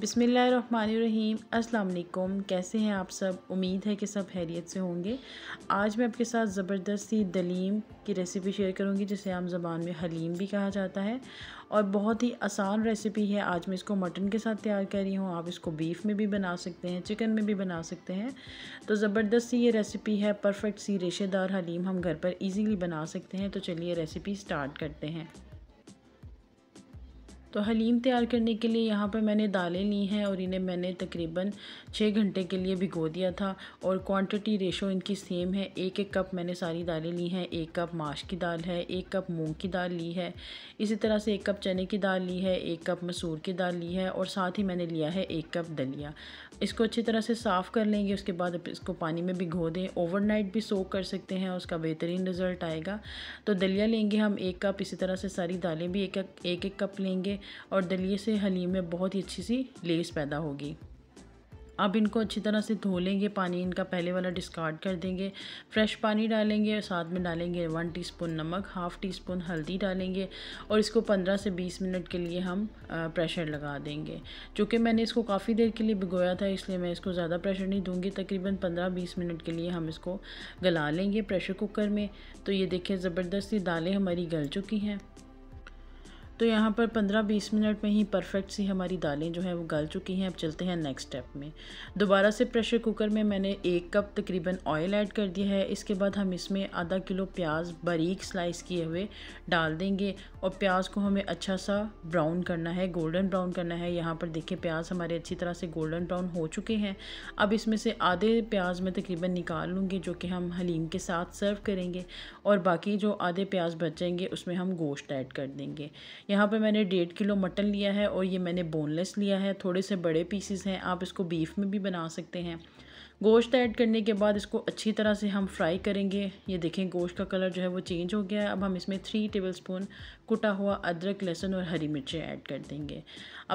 बिसमीम् अल्लाम कैसे हैं आप सब उम्मीद है कि सब हैरियत से होंगे आज मैं आपके साथ ज़बरदस्ती दलीम की रेसिपी शेयर करूंगी जिसे आम ज़बान में हलीम भी कहा जाता है और बहुत ही आसान रेसिपी है आज मैं इसको मटन के साथ तैयार कर रही हूँ आप इसको बीफ में भी बना सकते हैं चिकन में भी बना सकते हैं तो ज़बरदस्ती ये रेसिपी है परफेक्ट सी रेशेदार हलीम हम घर पर ईज़िली बना सकते हैं तो चलिए रेसिपी स्टार्ट करते हैं तो हलीम तैयार करने के लिए यहाँ पर मैंने दालें ली हैं और इन्हें मैंने तकरीबन छः घंटे के लिए भिगो दिया था और क्वांटिटी रेशो इनकी सेम है एक एक कप मैंने सारी दालें ली हैं एक कप माश की दाल है एक कप मूंग की दाल ली है इसी तरह से एक कप चने की दाल ली है एक कप मसूर की दाल ली है और साथ ही मैंने लिया है एक कप दलिया इसको अच्छी तरह से साफ़ कर लेंगे उसके बाद इसको पानी में भिगो दें ओवर भी सोक कर सकते हैं उसका बेहतरीन रिज़ल्ट आएगा तो दलिया लेंगे हम एक कप इसी तरह से सारी दालें भी एक एक कप लेंगे और दलिए से हलीम में बहुत ही अच्छी सी लेस पैदा होगी अब इनको अच्छी तरह से धो लेंगे पानी इनका पहले वाला डिस्कार्ड कर देंगे फ्रेश पानी डालेंगे और साथ में डालेंगे वन टीस्पून नमक हाफ़ टी स्पून हल्दी डालेंगे और इसको 15 से 20 मिनट के लिए हम प्रेशर लगा देंगे चूँकि मैंने इसको काफ़ी देर के लिए भिगोया था इसलिए मैं इसको ज़्यादा प्रेशर नहीं दूँगी तकरीबन पंद्रह बीस मिनट के लिए हम इसको गला लेंगे प्रेशर कुकर में तो ये देखें ज़बरदस्ती दालें हमारी गल चुकी हैं तो यहाँ पर पंद्रह बीस मिनट में ही परफेक्ट सी हमारी दालें जो हैं वो गल चुकी हैं अब चलते हैं नेक्स्ट स्टेप में दोबारा से प्रेशर कुकर में मैंने एक कप तकरीबन ऑयल ऐड कर दिया है इसके बाद हम इसमें आधा किलो प्याज बारीक स्लाइस किए हुए डाल देंगे और प्याज को हमें अच्छा सा ब्राउन करना है गोल्डन ब्राउन करना है यहाँ पर देखिए प्याज हमारे अच्छी तरह से गोल्डन ब्राउन हो चुके हैं अब इसमें से आधे प्याज मैं तकरीबन निकाल लूँगी जो कि हम हलीम के साथ सर्व करेंगे और बाकी जो आधे प्याज बचेंगे उसमें हम गोश्त ऐड कर देंगे यहाँ पे मैंने डेढ़ किलो मटन लिया है और ये मैंने बोनलेस लिया है थोड़े से बड़े पीसेस हैं आप इसको बीफ में भी बना सकते हैं गोश्त ऐड करने के बाद इसको अच्छी तरह से हम फ्राई करेंगे ये देखें गोश्त का कलर जो है वो चेंज हो गया है अब हम इसमें थ्री टेबल स्पून कुटा हुआ अदरक लहसुन और हरी मिर्चें ऐड कर देंगे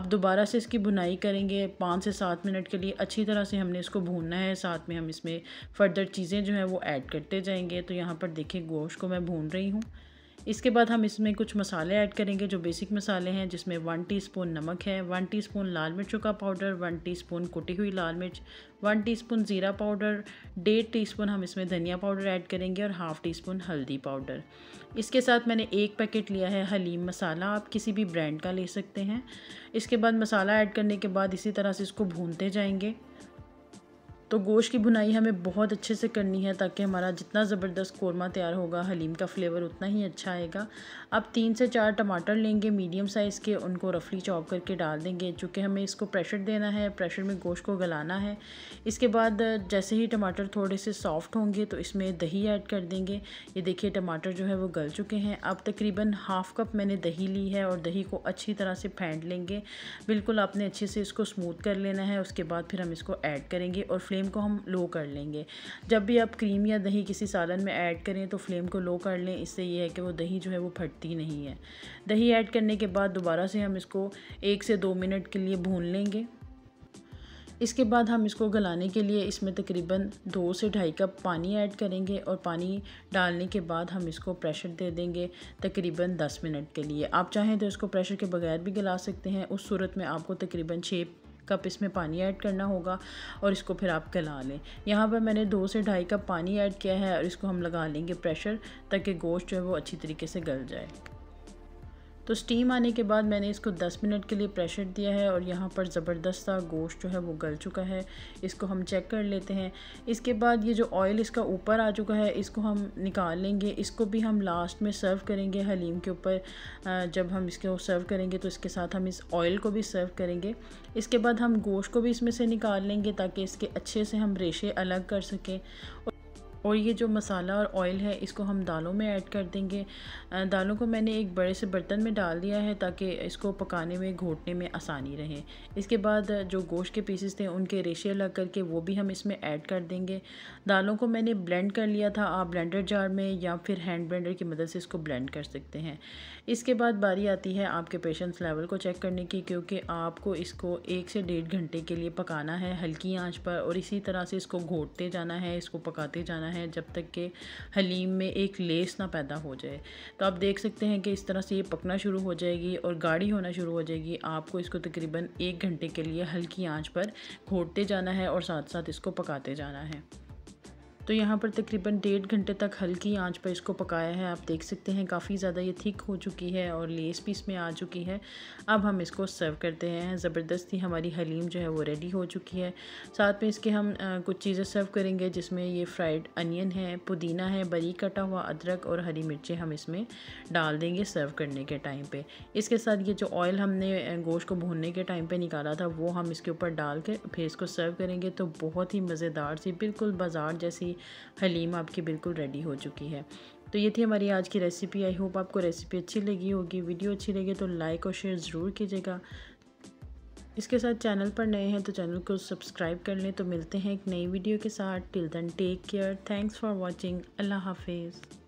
अब दोबारा से इसकी भुनाई करेंगे पाँच से सात मिनट के लिए अच्छी तरह से हमने इसको भूनना है साथ में हम इसमें फर्दर चीज़ें जो हैं वो ऐड करते जाएंगे तो यहाँ पर देखें गोश्त को मैं भून रही हूँ इसके बाद हम इसमें कुछ मसाले ऐड करेंगे जो बेसिक मसाले हैं जिसमें वन टीस्पून नमक है वन टीस्पून लाल मिर्चों का पाउडर वन टीस्पून कुटी हुई लाल मिर्च वन टीस्पून ज़ीरा पाउडर डेढ़ टीस्पून हम इसमें धनिया पाउडर ऐड करेंगे और हाफ़ टी स्पून हल्दी पाउडर इसके साथ मैंने एक पैकेट लिया है हलीम मसाला आप किसी भी ब्रांड का ले सकते हैं इसके बाद मसाला ऐड करने के बाद इसी तरह से इसको भूनते जाएंगे तो गोश्त की बुनाई हमें बहुत अच्छे से करनी है ताकि हमारा जितना ज़बरदस्त कौरमा तैयार होगा हलीम का फ्लेवर उतना ही अच्छा आएगा अब तीन से चार टमाटर लेंगे मीडियम साइज़ के उनको रफली चॉप करके डाल देंगे चूँकि हमें इसको प्रेशर देना है प्रेशर में गोश्त को गलाना है इसके बाद जैसे ही टमाटर थोड़े से सॉफ्ट होंगे तो इसमें दही ऐड कर देंगे ये देखिए टमाटर जो है वो गल चुके हैं अब तकरीबन हाफ़ कप मैंने दही ली है और दही को अच्छी तरह से फेंट लेंगे बिल्कुल आपने अच्छे से इसको स्मूथ कर लेना है उसके बाद फिर हम इसको ऐड करेंगे और फ्लेम फ्लेम को हम लो कर लेंगे जब भी आप क्रीम या दही किसी सालन में ऐड करें तो फ्लेम को लो कर लें इससे ये है कि वो दही जो है वो फटती नहीं है दही ऐड करने के बाद दोबारा से हम इसको एक से दो मिनट के लिए भून लेंगे इसके बाद हम इसको गलाने के लिए इसमें तकरीबन दो से ढाई कप पानी ऐड करेंगे और पानी डालने के बाद हम इसको प्रेशर दे देंगे तकरीबन दस मिनट के लिए आप चाहें तो इसको प्रेशर के बगैर भी गला सकते हैं उस सूरत में आपको तकरीबन छः कप इसमें पानी ऐड करना होगा और इसको फिर आप गला लें यहाँ पर मैंने दो से ढाई कप पानी ऐड किया है और इसको हम लगा लेंगे प्रेशर ताकि गोश्त जो है वो अच्छी तरीके से गल जाए तो स्टीम आने के बाद मैंने इसको 10 मिनट के लिए प्रेशर दिया है और यहाँ पर ज़बरदस्त सा गोश्त जो है वो गल चुका है इसको हम चेक कर लेते हैं इसके बाद ये जो ऑयल इसका ऊपर आ चुका है इसको हम निकाल लेंगे इसको भी हम लास्ट में सर्व करेंगे हलीम के ऊपर जब हम इसको सर्व करेंगे तो इसके साथ हम इस ऑयल को भी सर्व करेंगे इसके बाद हम गोश्त को भी इसमें से निकाल लेंगे ताकि इसके अच्छे से हम रेशे अलग कर सकें और ये जो मसाला और ऑयल है इसको हम दालों में ऐड कर देंगे दालों को मैंने एक बड़े से बर्तन में डाल दिया है ताकि इसको पकाने में घोटने में आसानी रहे इसके बाद जो गोश्त के पीसेस थे उनके रेशे अलग करके वो भी हम इसमें ऐड कर देंगे दालों को मैंने ब्लेंड कर लिया था आप ब्लेंडर जार में या फिर हैंड ब्लेंडर की मदद से इसको ब्लेंड कर सकते हैं इसके बाद बारी आती है आपके पेशेंस लेवल को चेक करने की क्योंकि आपको इसको एक से डेढ़ घंटे के लिए पकाना है हल्की आँच पर और इसी तरह से इसको घोटते जाना है इसको पकाते जाना है है जब तक कि हलीम में एक लेस ना पैदा हो जाए तो आप देख सकते हैं कि इस तरह से ये पकना शुरू हो जाएगी और गाढ़ी होना शुरू हो जाएगी आपको इसको तकरीबन एक घंटे के लिए हल्की आँच पर घोटते जाना है और साथ साथ इसको पकाते जाना है तो यहाँ पर तकरीबन डेढ़ घंटे तक हल्की आंच पर इसको पकाया है आप देख सकते हैं काफ़ी ज़्यादा ये थिक हो चुकी है और लेस भी इसमें आ चुकी है अब हम इसको सर्व करते हैं ज़बरदस्ती हमारी हलीम जो है वो रेडी हो चुकी है साथ में इसके हम आ, कुछ चीज़ें सर्व करेंगे जिसमें ये फ्राइड अनियन है पुदीना है बरी कटा हुआ अदरक और हरी मिर्चें हम इसमें डाल देंगे सर्व करने के टाइम पर इसके साथ ये जो ऑयल हमने गोश्त को भूनने के टाइम पर निकाला था वो हम इसके ऊपर डाल के फिर इसको सर्व करेंगे तो बहुत ही मज़ेदार सी बिल्कुल बाजार जैसी हलीम आपकी बिल्कुल रेडी हो चुकी है तो ये थी हमारी आज की रेसिपी आई होप आपको रेसिपी अच्छी लगी होगी वीडियो अच्छी लगी तो लाइक और शेयर ज़रूर कीजिएगा इसके साथ चैनल पर नए हैं तो चैनल को सब्सक्राइब कर लें तो मिलते हैं एक नई वीडियो के साथ till then take care thanks for watching अल्लाह हाफिज़